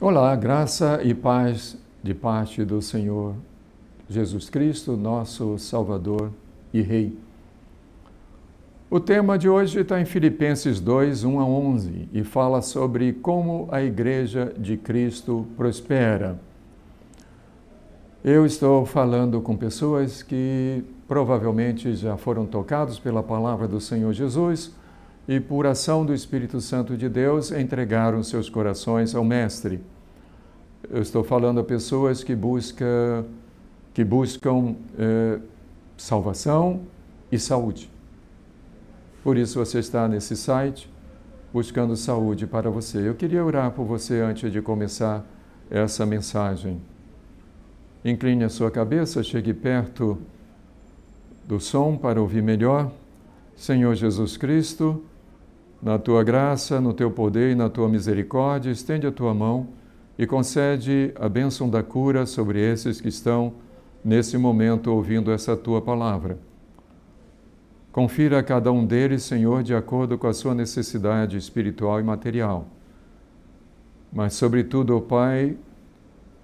Olá, graça e paz de parte do Senhor Jesus Cristo, nosso Salvador e Rei. O tema de hoje está em Filipenses 2, 1 a 11 e fala sobre como a Igreja de Cristo prospera. Eu estou falando com pessoas que provavelmente já foram tocados pela palavra do Senhor Jesus e por ação do Espírito Santo de Deus entregaram seus corações ao Mestre. Eu estou falando a pessoas que, busca, que buscam eh, salvação e saúde. Por isso você está nesse site buscando saúde para você. Eu queria orar por você antes de começar essa mensagem. Incline a sua cabeça, chegue perto do som para ouvir melhor. Senhor Jesus Cristo, na tua graça, no teu poder e na tua misericórdia, estende a tua mão e concede a bênção da cura sobre esses que estão nesse momento ouvindo essa tua palavra. Confira a cada um deles, Senhor, de acordo com a sua necessidade espiritual e material. Mas, sobretudo, ó Pai,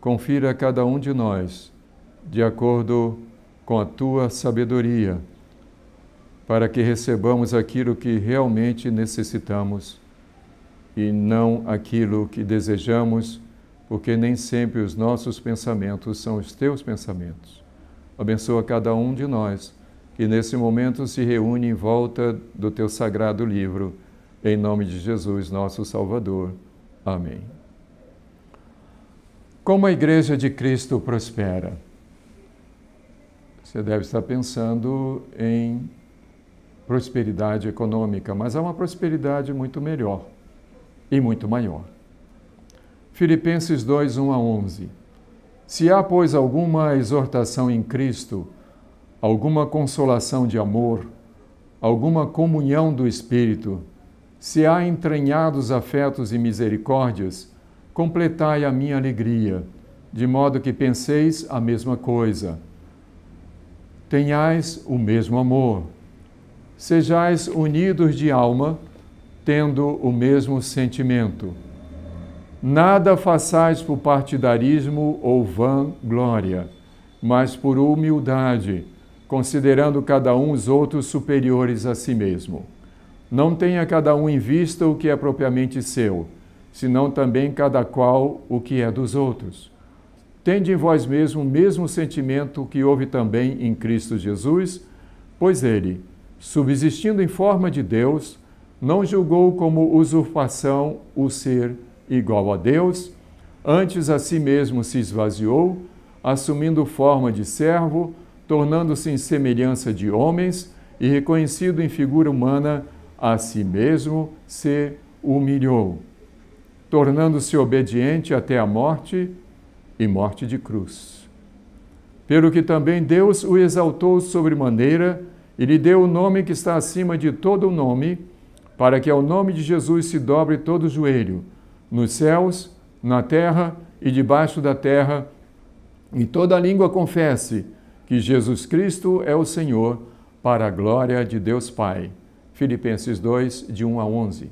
confira a cada um de nós, de acordo com a tua sabedoria, para que recebamos aquilo que realmente necessitamos e não aquilo que desejamos porque nem sempre os nossos pensamentos são os teus pensamentos. Abençoa cada um de nós que nesse momento se reúne em volta do teu sagrado livro, em nome de Jesus, nosso Salvador. Amém. Como a Igreja de Cristo prospera? Você deve estar pensando em prosperidade econômica, mas há uma prosperidade muito melhor e muito maior. Filipenses 2, 1 a 11. Se há, pois, alguma exortação em Cristo, alguma consolação de amor, alguma comunhão do Espírito, se há entranhados afetos e misericórdias, completai a minha alegria, de modo que penseis a mesma coisa. Tenhais o mesmo amor. Sejais unidos de alma, tendo o mesmo sentimento. Nada façais por partidarismo ou vanglória, mas por humildade, considerando cada um os outros superiores a si mesmo. Não tenha cada um em vista o que é propriamente seu, senão também cada qual o que é dos outros. Tende em vós mesmo o mesmo sentimento que houve também em Cristo Jesus, pois ele, subsistindo em forma de Deus, não julgou como usurpação o ser igual a Deus, antes a si mesmo se esvaziou, assumindo forma de servo, tornando-se em semelhança de homens e reconhecido em figura humana, a si mesmo se humilhou, tornando-se obediente até a morte e morte de cruz. Pelo que também Deus o exaltou sobremaneira e lhe deu o nome que está acima de todo o nome, para que ao nome de Jesus se dobre todo o joelho nos céus, na terra e debaixo da terra, e toda língua confesse que Jesus Cristo é o Senhor, para a glória de Deus Pai. Filipenses 2, de 1 a 11.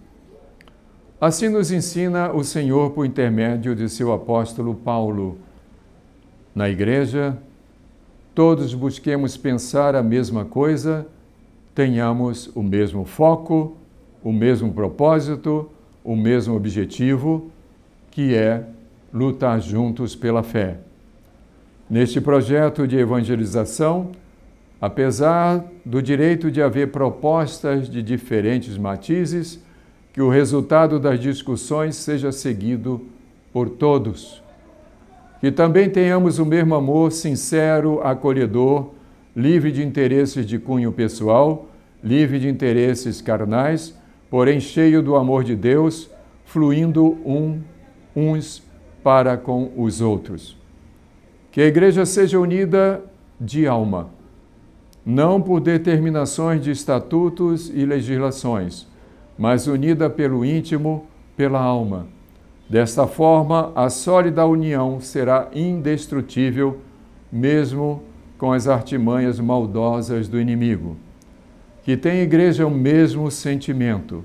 Assim nos ensina o Senhor por intermédio de seu apóstolo Paulo. Na igreja, todos busquemos pensar a mesma coisa, tenhamos o mesmo foco, o mesmo propósito o mesmo objetivo, que é lutar juntos pela fé. Neste projeto de evangelização, apesar do direito de haver propostas de diferentes matizes, que o resultado das discussões seja seguido por todos. Que também tenhamos o mesmo amor sincero, acolhedor, livre de interesses de cunho pessoal, livre de interesses carnais, porém cheio do amor de Deus, fluindo um, uns para com os outros. Que a igreja seja unida de alma, não por determinações de estatutos e legislações, mas unida pelo íntimo, pela alma. Desta forma, a sólida união será indestrutível, mesmo com as artimanhas maldosas do inimigo. Que tenha, igreja, é o mesmo sentimento,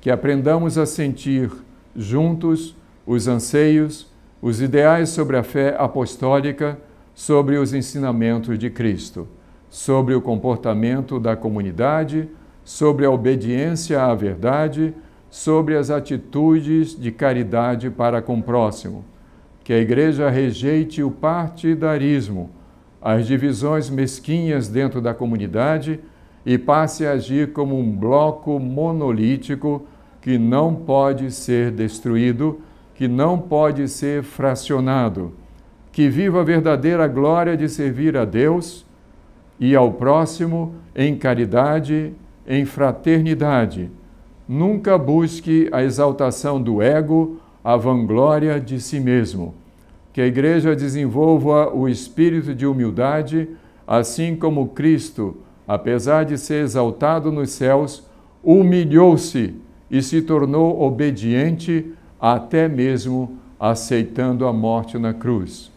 que aprendamos a sentir juntos os anseios, os ideais sobre a fé apostólica, sobre os ensinamentos de Cristo, sobre o comportamento da comunidade, sobre a obediência à verdade, sobre as atitudes de caridade para com o próximo. Que a Igreja rejeite o partidarismo, as divisões mesquinhas dentro da comunidade e passe a agir como um bloco monolítico que não pode ser destruído, que não pode ser fracionado, que viva a verdadeira glória de servir a Deus e ao próximo em caridade, em fraternidade. Nunca busque a exaltação do ego, a vanglória de si mesmo. Que a igreja desenvolva o espírito de humildade, assim como Cristo apesar de ser exaltado nos céus, humilhou-se e se tornou obediente até mesmo aceitando a morte na cruz.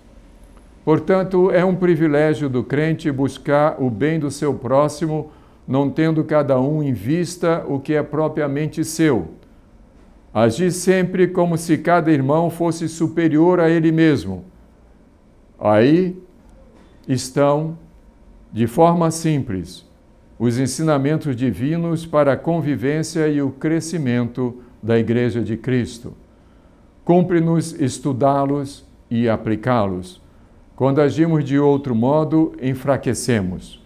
Portanto, é um privilégio do crente buscar o bem do seu próximo, não tendo cada um em vista o que é propriamente seu. Agir sempre como se cada irmão fosse superior a ele mesmo. Aí estão de forma simples, os ensinamentos divinos para a convivência e o crescimento da Igreja de Cristo. Cumpre-nos estudá-los e aplicá-los. Quando agimos de outro modo, enfraquecemos.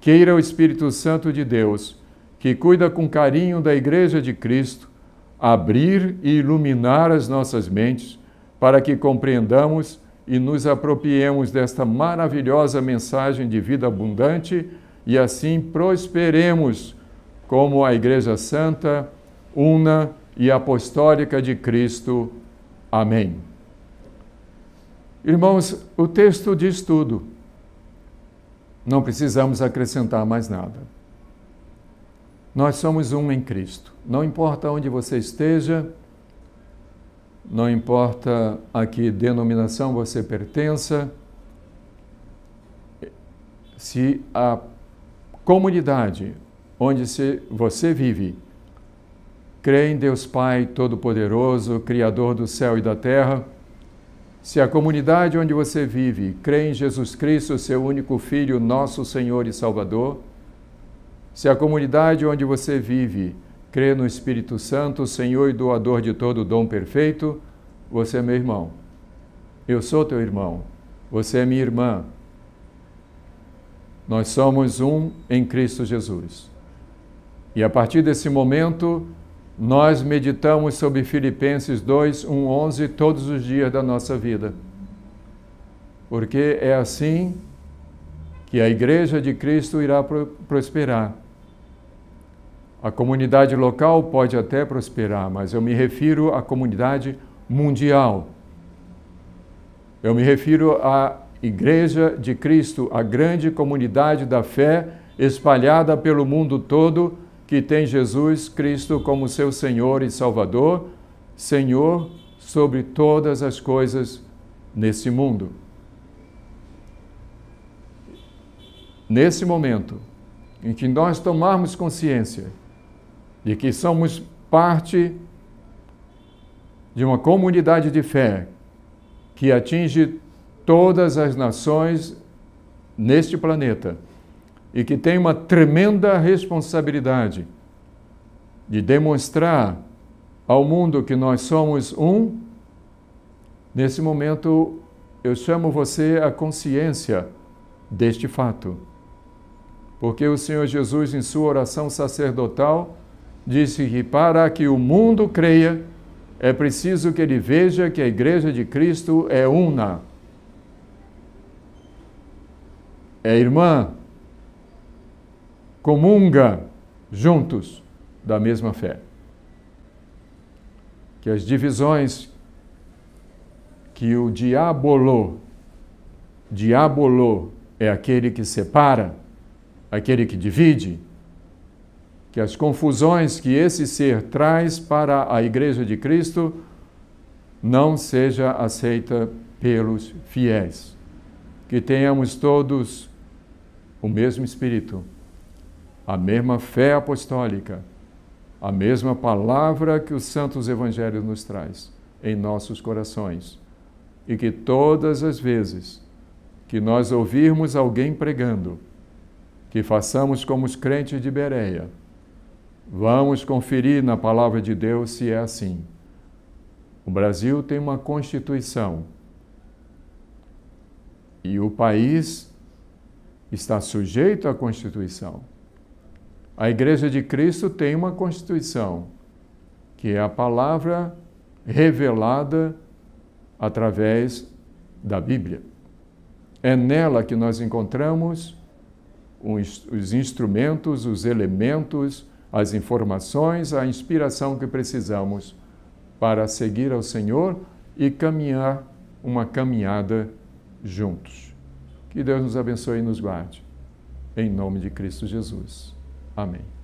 Queira o Espírito Santo de Deus, que cuida com carinho da Igreja de Cristo, abrir e iluminar as nossas mentes para que compreendamos e nos apropriemos desta maravilhosa mensagem de vida abundante e assim prosperemos como a Igreja Santa, una e apostólica de Cristo. Amém. Irmãos, o texto diz tudo. Não precisamos acrescentar mais nada. Nós somos um em Cristo. Não importa onde você esteja, não importa a que denominação você pertença, se a comunidade onde você vive crê em Deus Pai Todo-Poderoso, Criador do céu e da terra, se a comunidade onde você vive crê em Jesus Cristo, seu único Filho, nosso Senhor e Salvador, se a comunidade onde você vive crê no Espírito Santo, Senhor e doador de todo dom perfeito, você é meu irmão. Eu sou teu irmão. Você é minha irmã. Nós somos um em Cristo Jesus. E a partir desse momento, nós meditamos sobre Filipenses 2, 1, 11 todos os dias da nossa vida. Porque é assim que a Igreja de Cristo irá prosperar a comunidade local pode até prosperar, mas eu me refiro à comunidade mundial. Eu me refiro à Igreja de Cristo, a grande comunidade da fé espalhada pelo mundo todo que tem Jesus Cristo como seu Senhor e Salvador, Senhor sobre todas as coisas nesse mundo. Nesse momento em que nós tomarmos consciência de que somos parte de uma comunidade de fé que atinge todas as nações neste planeta e que tem uma tremenda responsabilidade de demonstrar ao mundo que nós somos um. Nesse momento, eu chamo você à consciência deste fato. Porque o Senhor Jesus, em sua oração sacerdotal, disse que para que o mundo creia, é preciso que ele veja que a Igreja de Cristo é una. É irmã. Comunga juntos da mesma fé. Que as divisões que o diabolô, diabolô é aquele que separa, aquele que divide, que as confusões que esse ser traz para a Igreja de Cristo não seja aceita pelos fiéis. Que tenhamos todos o mesmo espírito, a mesma fé apostólica, a mesma palavra que os santos evangelhos nos traz em nossos corações. E que todas as vezes que nós ouvirmos alguém pregando, que façamos como os crentes de Bereia, Vamos conferir na palavra de Deus se é assim. O Brasil tem uma Constituição e o país está sujeito à Constituição. A Igreja de Cristo tem uma Constituição, que é a palavra revelada através da Bíblia. É nela que nós encontramos os instrumentos, os elementos as informações, a inspiração que precisamos para seguir ao Senhor e caminhar uma caminhada juntos. Que Deus nos abençoe e nos guarde. Em nome de Cristo Jesus. Amém.